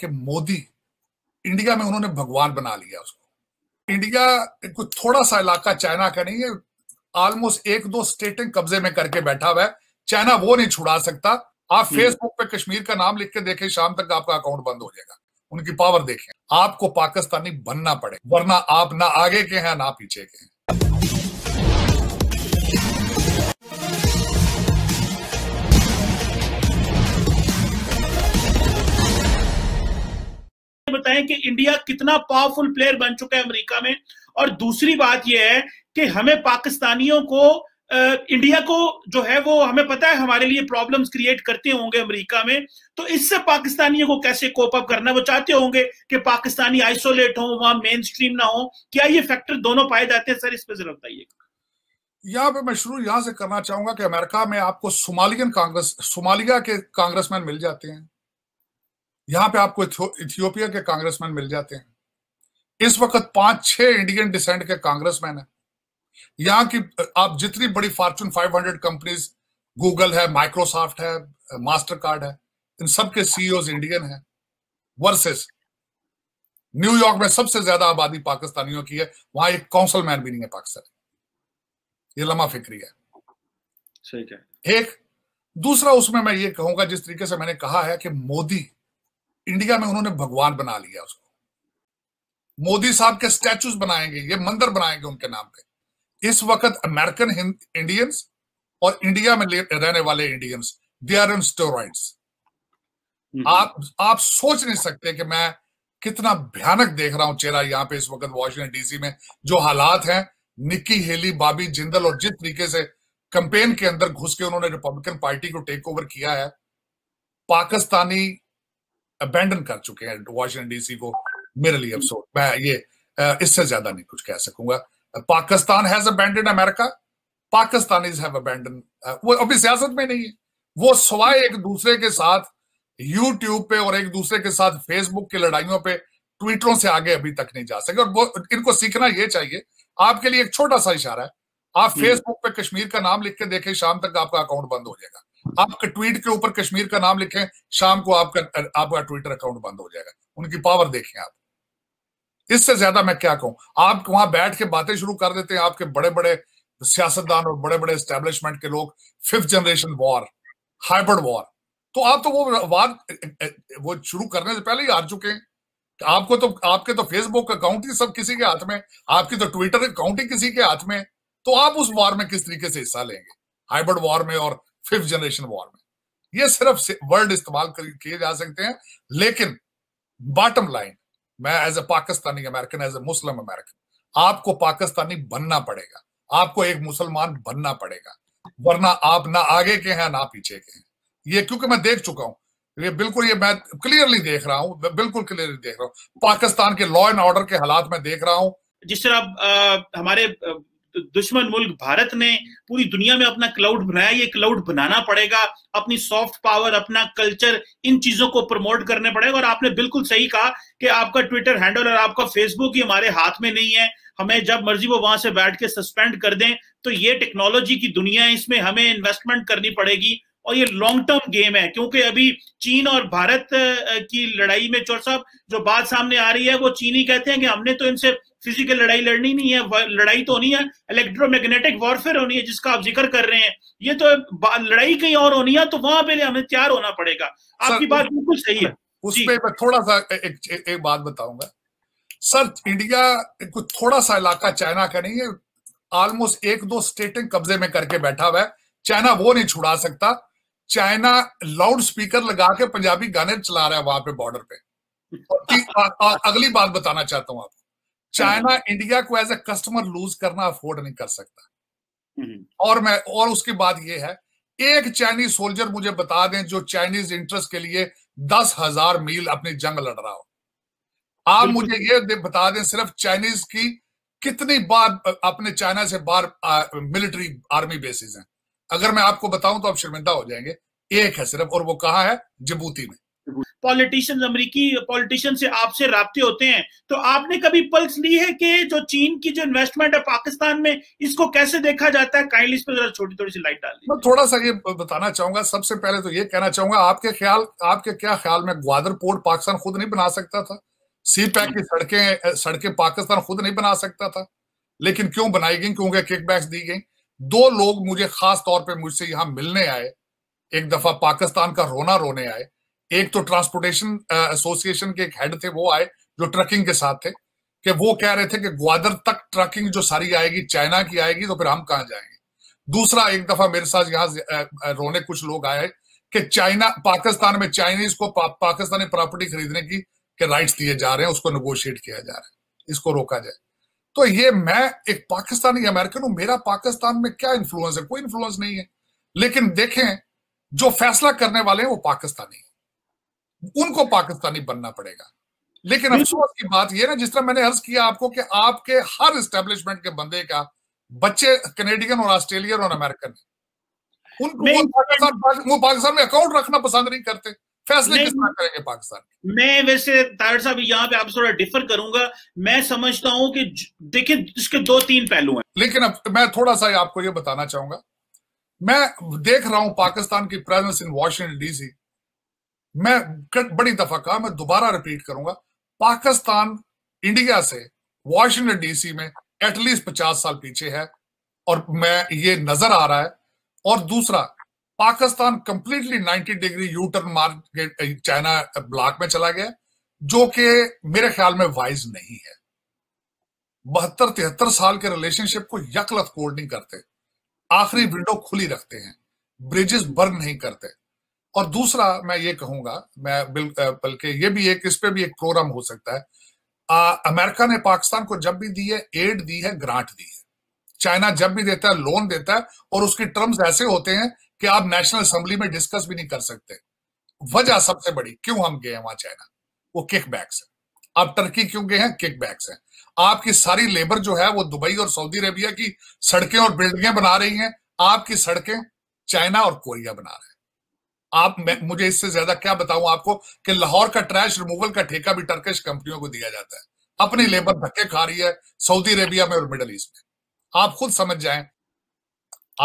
कि मोदी इंडिया में उन्होंने भगवान बना लिया उसको इंडिया कुछ थोड़ा सा इलाका चाइना का नहीं है ऑलमोस्ट एक दो स्टेटें कब्जे में करके बैठा हुआ है चाइना वो नहीं छुड़ा सकता आप फेसबुक हम्म। पे कश्मीर का नाम लिख के देखें शाम तक आपका अकाउंट बंद हो जाएगा उनकी पावर देखें आपको पाकिस्तानी बनना पड़े वरना आप ना आगे के हैं ना पीछे के हैं हैं कि इंडिया कितना पावरफुल प्लेयर बन चुका है अमेरिका में और दूसरी बात यह है कि हमें पाकिस्तानियों को इंडिया को जो है वो हमें पता है हमारे लिए प्रॉब्लम्स क्रिएट करते होंगे अमेरिका में तो इससे पाकिस्तानियों को कैसे कोप अप करना वो चाहते होंगे कि पाकिस्तानी आइसोलेट हो वहां मेन स्ट्रीम ना हो क्या ये फैक्टर दोनों पाए जाते हैं सर इस पर जरा बताइएगा यहाँ पे मैं शुरू यहां से करना चाहूंगा कि अमेरिका में आपको सोमालियन कांग्रेस सोमालिया के कांग्रेसमैन मिल जाते हैं यहां पे आपको इथियोपिया के कांग्रेसमैन मिल जाते हैं इस वक्त पांच छह इंडियन डिसेंट के कांग्रेसमैन है यहाँ की आप जितनी बड़ी फॉर्चून 500 कंपनीज गूगल है माइक्रोसॉफ्ट है मास्टर कार्ड है इन सबके सीईओ इंडियन है वर्सेस न्यूयॉर्क में सबसे ज्यादा आबादी पाकिस्तानियों की है वहां एक काउंसिल मैन भी नहीं है पाकिस्तान ये लम्हा फिक्री है ठीक है एक दूसरा उसमें मैं ये कहूंगा जिस तरीके से मैंने कहा है कि मोदी इंडिया में उन्होंने भगवान बना लिया उसको मोदी साहब के स्टैचूज बनाएंगे ये मंदिर बनाएंगे उनके नाम पे इस वक्त अमेरिकन इंडियंस और इंडिया में रहने वाले Indians they are in steroids आप आप सोच नहीं सकते कि मैं कितना भयानक देख रहा हूं चेहरा यहां पे इस वक्त वॉशिंगटन डीसी में जो हालात हैं निक्की हेली बाबी जिंदल और जिस तरीके से कंपेन के अंदर घुस के उन्होंने रिपब्लिकन पार्टी को टेक ओवर किया है पाकिस्तानी अबेंडन कर चुके हैं वॉशिंगटन डीसी को मेरे लिए अफसोस मैं ये इससे ज्यादा नहीं कुछ कह सकूंगा Pakistan has abandon America Pakistan is have abandon वो अभी सियासत में नहीं है वो सवाए एक दूसरे के साथ यूट्यूब पे और एक दूसरे के साथ फेसबुक की लड़ाइयों पे ट्विटरों से आगे अभी तक नहीं जा सके और वो इनको सीखना ये चाहिए आपके लिए एक छोटा सा इशारा है आप फेसबुक हम्म। पे कश्मीर का नाम लिख के देखें शाम तक आपका अकाउंट बंद हो जाएगा आपके ट्वीट के ऊपर कश्मीर का नाम लिखें शाम को आपका आपका ट्विटर अकाउंट बंद हो जाएगा उनकी पावर देखें आप इससे ज्यादा मैं क्या कहूं आप वहां बैठ के बातें शुरू कर देते हैं आपके बड़े बड़े सियासतदान और बड़े बड़े स्टैब्लिशमेंट के लोग fifth generation war hybrid war तो आप तो वो वाद वो शुरू करने से पहले ही हार चुके हैं आपको तो आपके तो फेसबुक अकाउंट ही सब किसी के हाथ में आपकी तो ट्विटर अकाउंट ही किसी के हाथ में तो आप उस वॉर में किस तरीके से हिस्सा लेंगे हाइब्रिड वॉर में और फिफ्थ जनरेशन वॉर में ये सिर्फ वर्ड इस्तेमाल किए जा सकते हैं लेकिन बॉटम लाइन मैं as a Pakistani American as a Muslim American आपको पाकिस्तानी बनना पड़ेगा आपको एक मुसलमान बनना पड़ेगा वरना आप ना आगे के हैं ना पीछे के हैं ये क्योंकि मैं देख चुका हूं ये बिल्कुल ये मैं क्लियरली देख रहा हूँ बिल्कुल क्लियरली देख रहा हूँ पाकिस्तान के लॉ एंड ऑर्डर के हालात में देख रहा हूँ जिस तरह हमारे दुश्मन मुल्क भारत ने पूरी दुनिया में अपना क्लाउड बनाया ये क्लाउड बनाना पड़ेगा अपनी सॉफ्ट पावर अपना कल्चर इन चीजों को प्रमोट करने पड़ेगा और आपने बिल्कुल सही कहा कि आपका ट्विटर हैंडल और आपका फेसबुक ही हमारे हाथ में नहीं है हमें जब मर्जी वो वहां से बैठ के सस्पेंड कर दें तो ये टेक्नोलॉजी की दुनिया है इसमें हमें इन्वेस्टमेंट करनी पड़ेगी और ये लॉन्ग टर्म गेम है क्योंकि अभी चीन और भारत की लड़ाई में चोर साहब जो बात सामने आ रही है वो चीनी कहते हैं कि हमने तो इनसे फिजिकल लड़ाई लड़नी नहीं है लड़ाई तो होनी है इलेक्ट्रोमैग्नेटिक वॉरफेयर होनी है जिसका आप जिक्र कर रहे हैं ये तो लड़ाई कहीं और होनी है तो वहां पे हमें तैयार होना पड़ेगा आपकी बात बिल्कुल सही है उस पर मैं थोड़ा सा एक, एक, एक बात बताऊंगा सर इंडिया को थोड़ा सा इलाका चाइना का नहीं है ऑलमोस्ट एक दो स्टेटें कब्जे में करके बैठा हुआ है चाइना वो नहीं छुड़ा सकता चाइना लाउड स्पीकर लगा के पंजाबी गाने चला रहा है वहां पे बॉर्डर पे और, और अगली बात बताना चाहता हूँ आपको चाइना इंडिया को एज ए कस्टमर लूज करना अफोर्ड नहीं कर सकता हम्म। और मैं और उसकी बात यह है एक चाइनीज सोल्जर मुझे बता दें जो चाइनीज इंटरेस्ट के लिए दस हजार मील अपनी जंग लड़ रहा हो आप मुझे ये बता दें सिर्फ चाइनीज की कितनी बार अपने चाइना से बाहर मिलिट्री आर्मी बेसिस हैं अगर मैं आपको बताऊं तो आप शर्मिंदा हो जाएंगे एक है सिर्फ और वो कहा है जबूती में पॉलिटिशियंस अमेरिकी पॉलिटिशियन से आपसे रबते होते हैं तो आपने कभी पल्स ली है कि जो चीन की जो इन्वेस्टमेंट है पाकिस्तान में इसको कैसे देखा जाता है काइंडली इस पर जरा छोटी थोड़ी सी लाइट डाल मैं थोड़ा सा ये बताना चाहूंगा सबसे पहले तो ये कहना चाहूंगा आपके ख्याल आपके क्या ख्याल में ग्वादर पोर्ट पाकिस्तान खुद नहीं बना सकता था सी पैक की सड़कें सड़कें पाकिस्तान खुद नहीं बना सकता था लेकिन क्यों बनाई गई क्योंकि किकबैक्स दी गई दो लोग मुझे खास तौर पे मुझसे यहां मिलने आए एक दफा पाकिस्तान का रोना रोने आए एक तो ट्रांसपोर्टेशन एसोसिएशन के एक हेड थे वो आए जो ट्रकिंग के साथ थे कि वो कह रहे थे कि ग्वादर तक ट्रकिंग जो सारी आएगी चाइना की आएगी तो फिर हम कहाँ जाएंगे दूसरा एक दफा मेरे साथ यहाँ रोने कुछ लोग आए कि चाइना पाकिस्तान में चाइनीज को पा, पाकिस्तानी प्रॉपर्टी खरीदने की के राइट्स दिए जा रहे हैं उसको नेगोशिएट किया जा रहा है इसको रोका जाए तो ये मैं एक पाकिस्तानी अमेरिकन हूं मेरा पाकिस्तान में क्या इन्फ्लुएंस है कोई इन्फ्लुएंस नहीं है लेकिन देखें जो फैसला करने वाले हैं वो पाकिस्तानी है उनको पाकिस्तानी बनना पड़ेगा लेकिन अफसोस की बात यह ना जिस तरह मैंने अर्ज किया आपको कि आपके हर स्टेब्लिशमेंट के बंदे का बच्चे कनेडियन और ऑस्ट्रेलियन और अमेरिकन है उनको वो पाकिस्तान में अकाउंट रखना पसंद नहीं करते फैसले किस तरह करेंगे पाकिस्तान मैं वैसे तायर साहब यहाँ पे आप थोड़ा डिफर करूंगा मैं समझता हूँ कि देखिए इसके दो तीन पहलू हैं लेकिन अब मैं थोड़ा सा आपको ये बताना चाहूंगा मैं देख रहा हूँ पाकिस्तान की प्रेजेंस इन वॉशिंगटन डीसी मैं बड़ी दफा कहा मैं दोबारा रिपीट करूंगा पाकिस्तान इंडिया से वॉशिंगटन डीसी में एटलीस्ट पचास साल पीछे है और मैं ये नजर आ रहा है और दूसरा Pakistan completely 90 degree U turn मार्ग चाइना ब्लॉक में चला गया जो कि मेरे ख्याल में वाइज नहीं है बहत्तर तिहत्तर साल के रिलेशनशिप को यकलत कोड नहीं करते आखिरी विंडो खुली रखते हैं ब्रिजेस बर्न नहीं करते और दूसरा मैं ये कहूंगा मैं बल्कि ये भी एक इस पर भी एक प्रोग्राम हो सकता है आ, अमेरिका ने पाकिस्तान को जब भी दी है एड दी है ग्रांट दी है चाइना जब भी देता है लोन देता है और उसके टर्म्स ऐसे होते हैं कि आप नेशनल असेंबली में डिस्कस भी नहीं कर सकते वजह सबसे बड़ी क्यों हम गए हैं वहां चाइना वो किक बैक्स है आप टर्की क्यों गए हैं किक बैक्स है आपकी सारी लेबर जो है वो दुबई और सऊदी अरेबिया की सड़कें और बिल्डिंगें बना रही हैं आपकी सड़कें चाइना और कोरिया बना रहे हैं आप मैं, मुझे इससे ज्यादा क्या बताऊं आपको कि लाहौर का ट्रैश रिमूवल का ठेका भी टर्किश कंपनियों को दिया जाता है अपनी लेबर हम्म। धक्के खा रही है सऊदी अरेबिया में और मिडल ईस्ट में आप खुद समझ जाए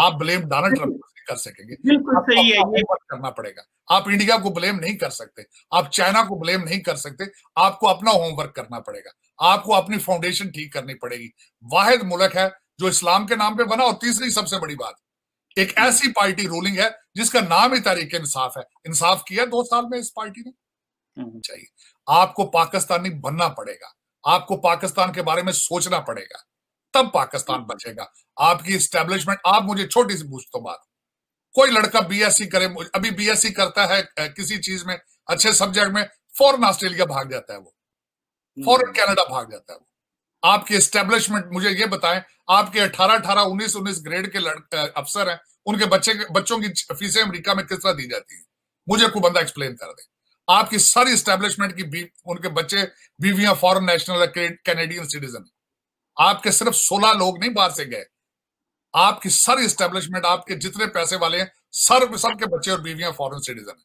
आप ब्लेम डोनाल्ड ट्रंप कर सकेंगे सही है ये करना पड़ेगा आप इंडिया को ब्लेम नहीं कर सकते आप चाइना को ब्लेम नहीं कर सकते आपको अपना होमवर्क करना पड़ेगा आपको अपनी फाउंडेशन ठीक करनी पड़ेगी वाहिद मुल्क है जो इस्लाम के नाम पे बना और तीसरी सबसे बड़ी बात एक ऐसी पार्टी रूलिंग है जिसका नाम ही तारीख इंसाफ है इंसाफ किया दो साल में इस पार्टी ने हम्म। चाहिए आपको पाकिस्तानी बनना पड़ेगा आपको पाकिस्तान के बारे में सोचना पड़ेगा तब पाकिस्तान हम्म। बचेगा आपकी स्टेब्लिशमेंट आप मुझे छोटी सी पूछ तो बात कोई लड़का बीएससी करे अभी बीएससी करता है किसी चीज में अच्छे सब्जेक्ट में फॉरन ऑस्ट्रेलिया भाग जाता है वो फॉरन हम्म। कनाडा भाग जाता है वो आपके एस्टेब्लिशमेंट मुझे ये बताएं आपके 18 18 19 19 ग्रेड के अफसर हैं उनके बच्चे बच्चों की फीसें अमेरिका में किस तरह दी जाती है मुझे कोई बंदा एक्सप्लेन कर दे आपकी सारी एस्टेब्लिशमेंट की उनके बच्चे बीवियां फॉरेन नेशनल कैनेडियन सिटीजन आपके सिर्फ सोलह लोग नहीं बाहर से गए आपकी सारी स्टेब्लिशमेंट आपके जितने पैसे वाले हैं सर सबके बच्चे और बीवियां फॉरेन सिटीजन है